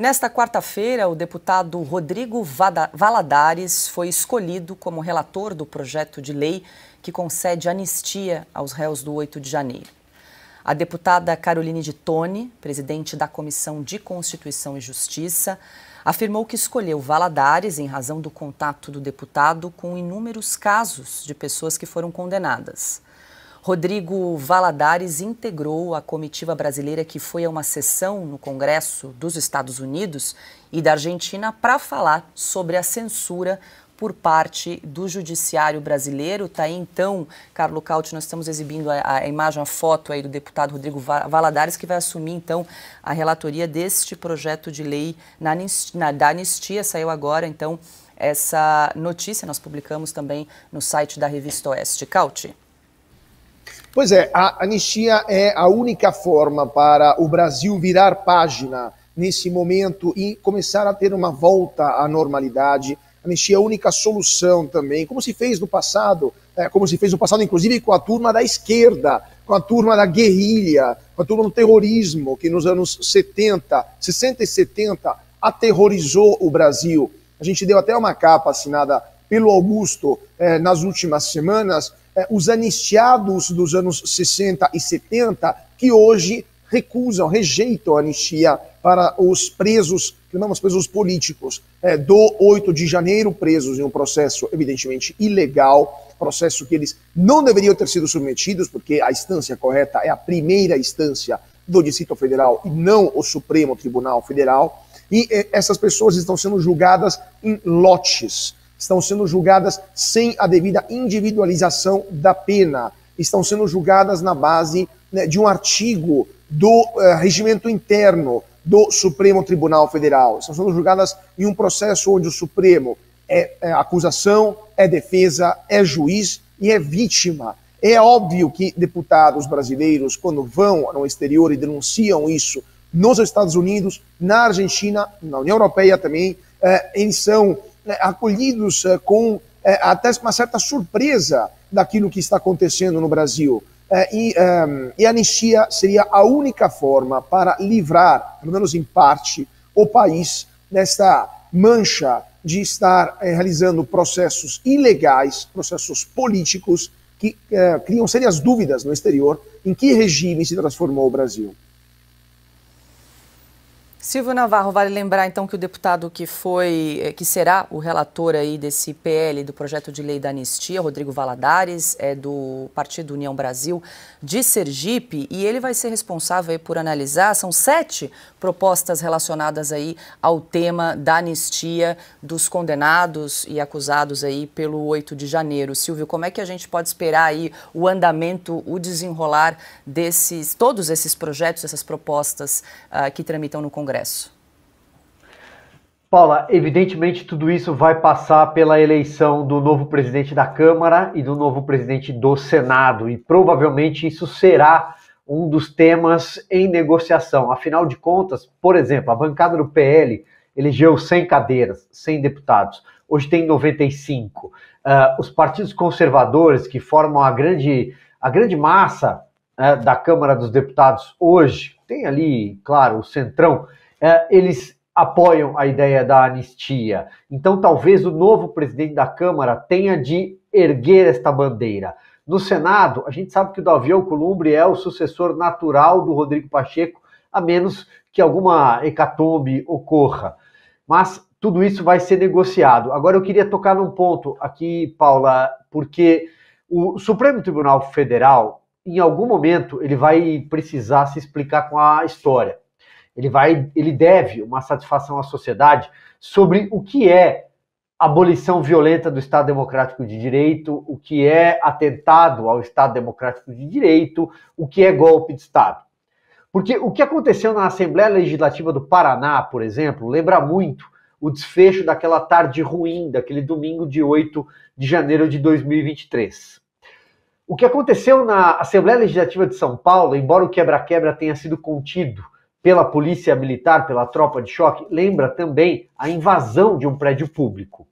Nesta quarta-feira, o deputado Rodrigo Valadares foi escolhido como relator do projeto de lei que concede anistia aos réus do 8 de janeiro. A deputada Caroline de Tone, presidente da Comissão de Constituição e Justiça, afirmou que escolheu Valadares em razão do contato do deputado com inúmeros casos de pessoas que foram condenadas. Rodrigo Valadares integrou a comitiva brasileira que foi a uma sessão no Congresso dos Estados Unidos e da Argentina para falar sobre a censura por parte do judiciário brasileiro. Está aí então, Carlo Cauti, nós estamos exibindo a, a, imagem, a foto aí do deputado Rodrigo Valadares, que vai assumir então a relatoria deste projeto de lei na, na, da anistia. Saiu agora então essa notícia, nós publicamos também no site da Revista Oeste. Cauti. Pois é, a anistia é a única forma para o Brasil virar página nesse momento e começar a ter uma volta à normalidade. A anistia é a única solução também, como se fez no passado, né, como se fez no passado, inclusive com a turma da esquerda, com a turma da guerrilha, com a turma do terrorismo, que nos anos 70, 60 e 70 aterrorizou o Brasil. A gente deu até uma capa assinada pelo Augusto eh, nas últimas semanas, é, os anistiados dos anos 60 e 70, que hoje recusam, rejeitam a anistia para os presos, chamamos presos políticos, é, do 8 de janeiro, presos em um processo evidentemente ilegal, processo que eles não deveriam ter sido submetidos, porque a instância correta é a primeira instância do Distrito Federal e não o Supremo Tribunal Federal. E é, essas pessoas estão sendo julgadas em lotes estão sendo julgadas sem a devida individualização da pena, estão sendo julgadas na base né, de um artigo do eh, regimento interno do Supremo Tribunal Federal, estão sendo julgadas em um processo onde o Supremo é, é acusação, é defesa, é juiz e é vítima. É óbvio que deputados brasileiros, quando vão ao exterior e denunciam isso nos Estados Unidos, na Argentina, na União Europeia também, eh, eles são né, acolhidos eh, com eh, até uma certa surpresa daquilo que está acontecendo no Brasil. Eh, e, e a anistia seria a única forma para livrar, pelo menos em parte, o país desta mancha de estar realizando processos ilegais, processos políticos que criam sérias dúvidas no exterior em que regime se transformou o Brasil. Silvio Navarro, vale lembrar então que o deputado que foi, eh, que será o relator aí desse PL do projeto de lei da anistia, Rodrigo Valadares, é do Partido União Brasil de Sergipe, e ele vai ser responsável por analisar, são sete propostas relacionadas aí ao tema da anistia dos condenados e acusados aí pelo 8 de janeiro. Silvio, como é que a gente pode esperar aí o andamento, o desenrolar desses, todos esses projetos, essas propostas uh, que tramitam no Congresso? Congresso? Paula, evidentemente tudo isso vai passar pela eleição do novo presidente da Câmara e do novo presidente do Senado, e provavelmente isso será um dos temas em negociação. Afinal de contas, por exemplo, a bancada do PL elegeu 100 cadeiras, 100 deputados, hoje tem 95. Uh, ah, os partidos conservadores, que formam a grande, a grande massa uh, da Câmara dos Deputados hoje, tem ali, claro, o centrão é, eles apoiam a ideia da anistia. Então, talvez o novo presidente da Câmara tenha de erguer esta bandeira. No Senado, a gente sabe que o Davi Alcolumbre é o sucessor natural do Rodrigo Pacheco, a menos que alguma hecatombe ocorra. Mas tudo isso vai ser negociado. Agora, eu queria tocar num ponto aqui, Paula, porque o Supremo Tribunal Federal, em algum momento, ele vai precisar se explicar com a história ele vai, ele deve uma satisfação à sociedade sobre o que é abolição violenta do Estado Democrático de Direito, o que é atentado ao Estado Democrático de Direito, o que é golpe de Estado. Porque o que aconteceu na Assembleia Legislativa do Paraná, por exemplo, lembra muito o desfecho daquela tarde ruim, daquele domingo de 8 de janeiro de 2023. O que aconteceu na Assembleia Legislativa de São Paulo, embora o quebra-quebra tenha sido contido pela polícia militar, pela tropa de choque, lembra também a invasão de um prédio público.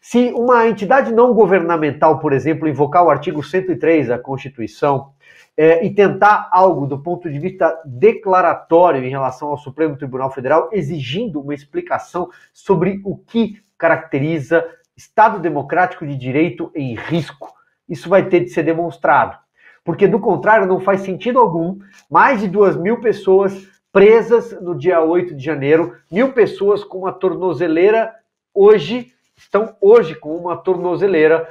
Se uma entidade não governamental, por exemplo, invocar o artigo 103 da Constituição é, e tentar algo do ponto de vista declaratório em relação ao Supremo Tribunal Federal, exigindo uma explicação sobre o que caracteriza Estado democrático de direito em risco, isso vai ter de ser demonstrado. Porque, do contrário, não faz sentido algum mais de duas mil pessoas presas no dia 8 de janeiro. Mil pessoas com uma tornozeleira hoje estão hoje com uma tornozeleira.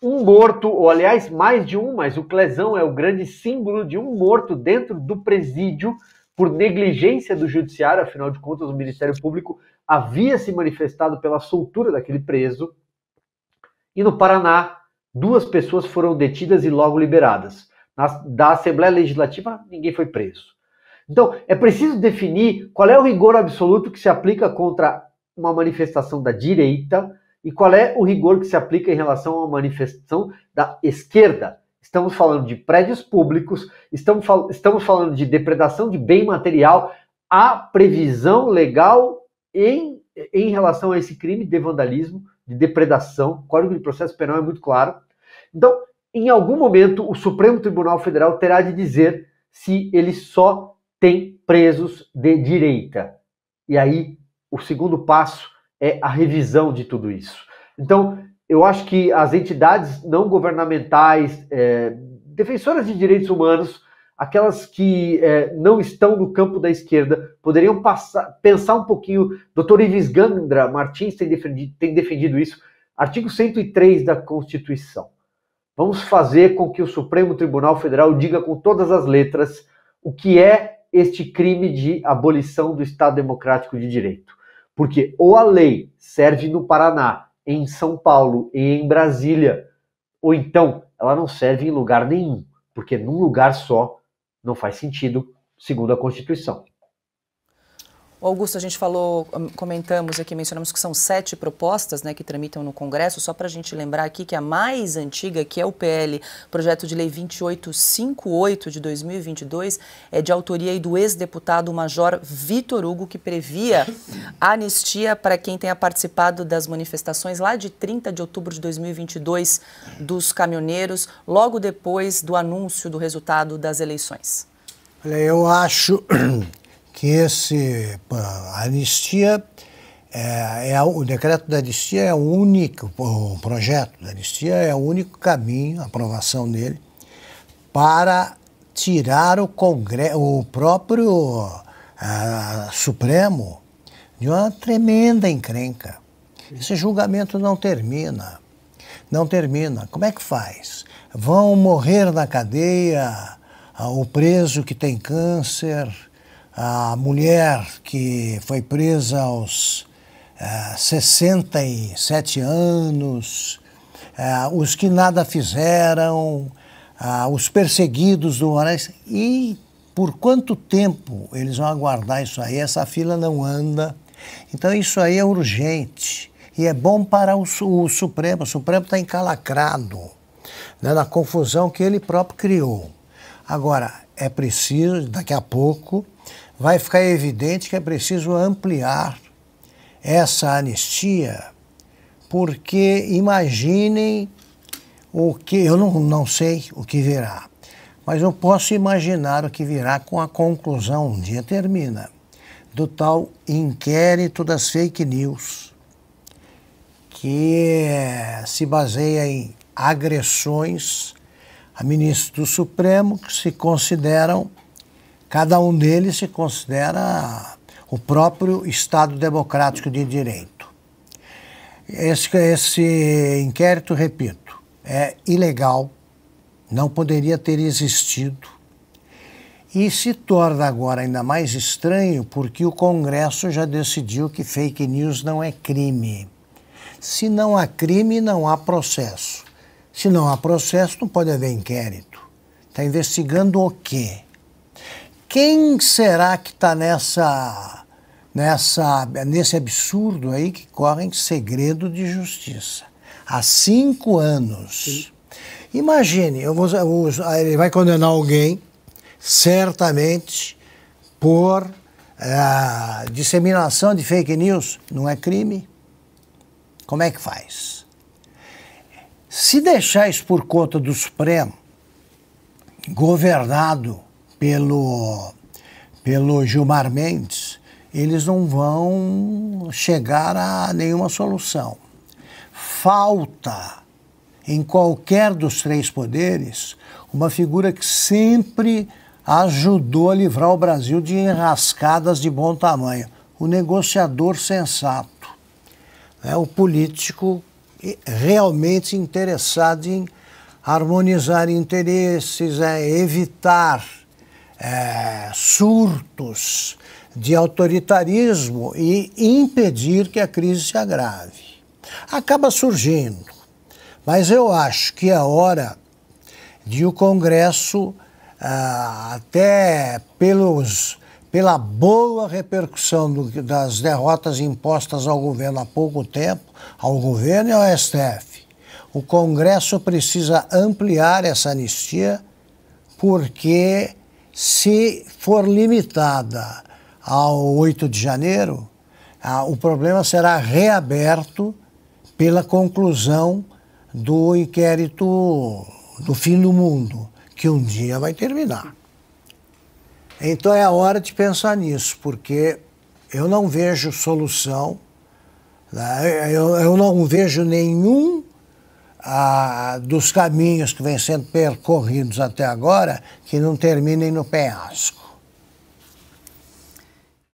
Um morto, ou aliás, mais de um, mas o Clezão é o grande símbolo de um morto dentro do presídio por negligência do judiciário, afinal de contas, o Ministério Público havia se manifestado pela soltura daquele preso. E no Paraná, duas pessoas foram detidas e logo liberadas. Na, da Assembleia Legislativa, ninguém foi preso. Então, é preciso definir qual é o rigor absoluto que se aplica contra uma manifestação da direita e qual é o rigor que se aplica em relação a uma manifestação da esquerda. Estamos falando de prédios públicos, estamos, fal estamos falando de depredação de bem material. Há previsão legal em, em relação a esse crime de vandalismo, de depredação. O Código de Processo Penal é muito claro. Então, em algum momento, o Supremo Tribunal Federal terá de dizer se ele só tem presos de direita. E aí, o segundo passo é a revisão de tudo isso. Então, eu acho que as entidades não governamentais, é, defensoras de direitos humanos, aquelas que é, não estão no campo da esquerda, poderiam passar, pensar um pouquinho. Dr. Ives Gandra Martins tem defendido, tem defendido isso, artigo 103 da Constituição. Vamos fazer com que o Supremo Tribunal Federal diga com todas as letras o que é este crime de abolição do Estado Democrático de Direito. Porque ou a lei serve no Paraná, em São Paulo e em Brasília, ou então ela não serve em lugar nenhum, porque num lugar só não faz sentido, segundo a Constituição. Augusto, a gente falou, hum, comentamos aqui, mencionamos que são sete propostas né, que tramitam no Congresso, só para a gente lembrar aqui que a mais antiga, que é o PL, projeto de lei 2858 de 2022, é de autoria do ex-deputado Major Vitor Hugo, que previa anistia para quem tenha participado das manifestações lá de 30 de outubro de 2022 dos caminhoneiros, logo depois do anúncio do resultado das eleições. Olha, eu acho que esse a anistia é, é, o decreto da anistia é o único o projeto da anistia é o único caminho, a aprovação dele para tirar o Congresso, o próprio a, Supremo de uma tremenda encrenca. Esse julgamento não termina. Não termina. Como é que faz? Vão morrer na cadeia ah, o preso que tem câncer, a mulher que foi presa aos uh, eh, 67 anos, uh, os que nada fizeram, uh, os perseguidos do Moraes. E por quanto tempo eles vão aguardar isso aí? Essa fila não anda. Então isso aí é urgente. E é bom para o, o Supremo. O Supremo está encalacrado né, na confusão que ele próprio criou. Agora, é preciso, daqui a pouco, vai ficar evidente que é preciso ampliar essa anistia, porque imaginem o que. Eu não, não sei o que virá, mas eu posso imaginar o que virá com a conclusão, um dia termina, do tal inquérito das fake news, que se baseia em agressões a ministros do Supremo que se consideram Cada um deles se considera o próprio Estado Democrático de Direito. Esse, esse inquérito, repito, é ilegal, não poderia ter existido. E se torna agora ainda mais estranho porque o Congresso já decidiu que fake news não é crime. Se não há crime, não há processo. Se não há processo, não pode haver inquérito. Está investigando o quê? Quem será que está nessa, nessa, nesse absurdo aí que corre em segredo de justiça? Há cinco anos. Sim. Imagine, vou, ah, ele vai condenar alguém, certamente, por ah, disseminação de fake news. Não é crime? Como é que faz? Se deixar isso por conta do Supremo, governado pelo, pelo Gilmar Mendes, eles não vão chegar a nenhuma solução. Falta em qualquer dos três poderes uma figura que sempre ajudou a livrar o Brasil de enrascadas de bom tamanho. O negociador sensato, né? o político realmente interessado em harmonizar interesses, é, evitar é, surtos de autoritarismo e impedir que a crise se agrave. Acaba surgindo, mas eu acho que é hora de o Congresso, ah, até pelos, pela boa repercussão do, das derrotas impostas ao governo há pouco tempo, ao governo e ao STF, o Congresso precisa ampliar essa anistia, porque se for limitada ao 8 de janeiro, ah, o problema será reaberto pela conclusão do inquérito do fim do mundo, que um dia vai terminar. Então é a hora de pensar nisso, porque eu não vejo solução, né? eu, eu não vejo nenhum dos caminhos que vêm sendo percorridos até agora que não terminem no penhasco.